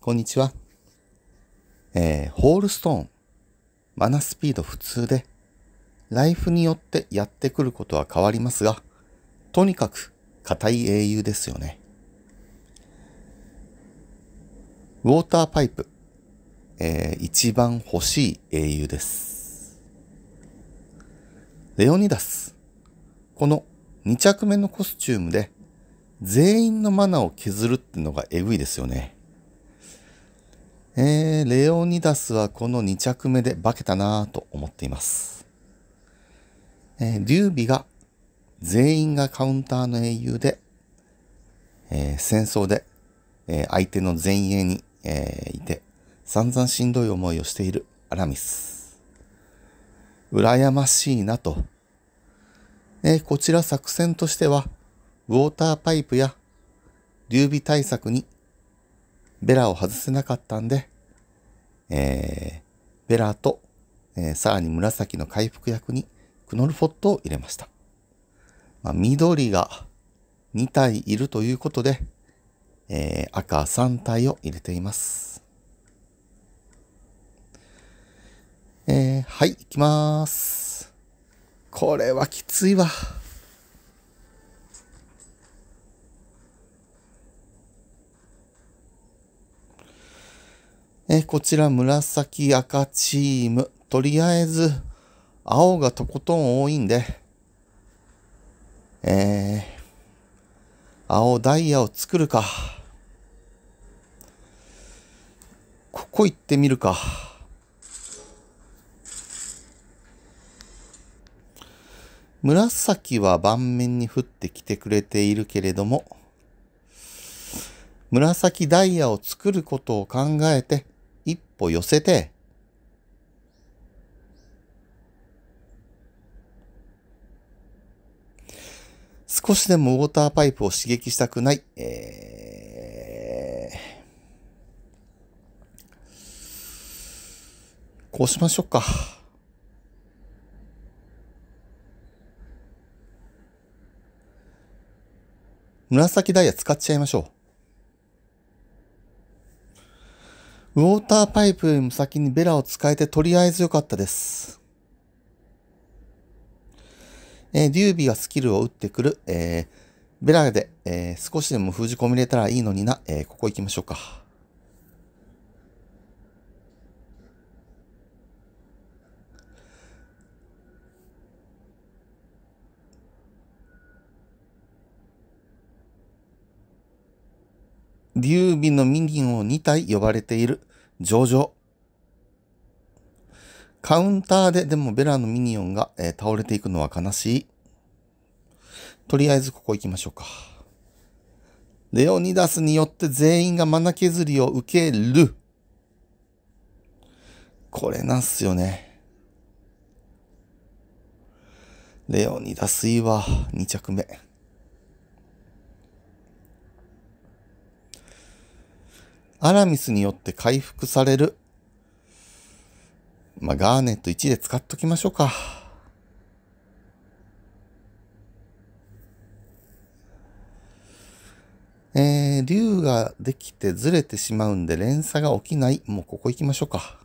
こんにちは。えー、ホールストーン。マナスピード普通で、ライフによってやってくることは変わりますが、とにかく硬い英雄ですよね。ウォーターパイプ。えー、一番欲しい英雄です。レオニダス。この2着目のコスチュームで、全員のマナを削るってのがエグいですよね。えー、レオニダスはこの2着目で化けたなぁと思っています。えー、劉備が全員がカウンターの英雄で、えー、戦争で、えー、相手の前衛に、えー、いて散々しんどい思いをしているアラミス。羨ましいなと。えー、こちら作戦としては、ウォーターパイプや劉備対策にベラを外せなかったんで、えー、ベラと、えー、さらに紫の回復薬にクノルフォットを入れました。まあ、緑が2体いるということで、えー、赤3体を入れています。えー、はい、いきます。これはきついわ。えこちら紫赤チーム。とりあえず、青がとことん多いんで、えー、青ダイヤを作るか。ここ行ってみるか。紫は盤面に降ってきてくれているけれども、紫ダイヤを作ることを考えて、歩寄せて、少しでもウォーターパイプを刺激したくない。えー、こうしましょうか。紫ダイヤ使っちゃいましょう。ウォーターパイプよりも先にベラを使えてとりあえず良かったです。えー、劉備がスキルを打ってくる、えー、ベラで、えー、少しでも封じ込めれたらいいのにな、えー、ここ行きましょうか。劉備のミニオン2体呼ばれている。上々。カウンターででもベラのミニオンが、えー、倒れていくのは悲しい。とりあえずここ行きましょうか。レオニダスによって全員がマナ削りを受ける。これなんすよね。レオニダスいいわ。2着目。アラミスによって回復される。まあ、ガーネット1で使っときましょうか。えー、竜ができてずれてしまうんで連鎖が起きない。もうここ行きましょうか。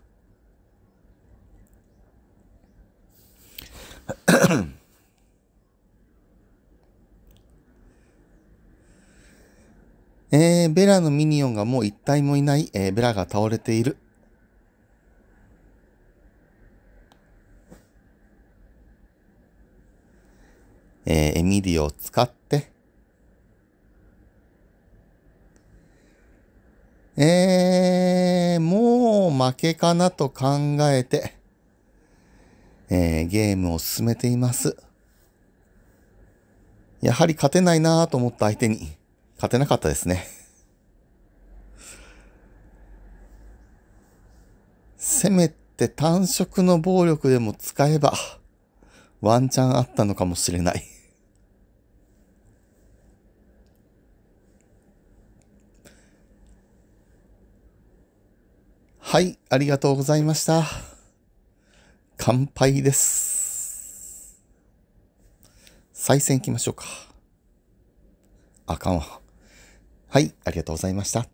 えー、ベラのミニオンがもう一体もいない、えー、ベラが倒れている。えー、エミリオを使って、えー、もう負けかなと考えて、えー、ゲームを進めています。やはり勝てないなと思った相手に、勝てなかったですね。せめて単色の暴力でも使えば、ワンチャンあったのかもしれない。はい、ありがとうございました。乾杯です。再戦行きましょうか。あかんわ。はい、ありがとうございました。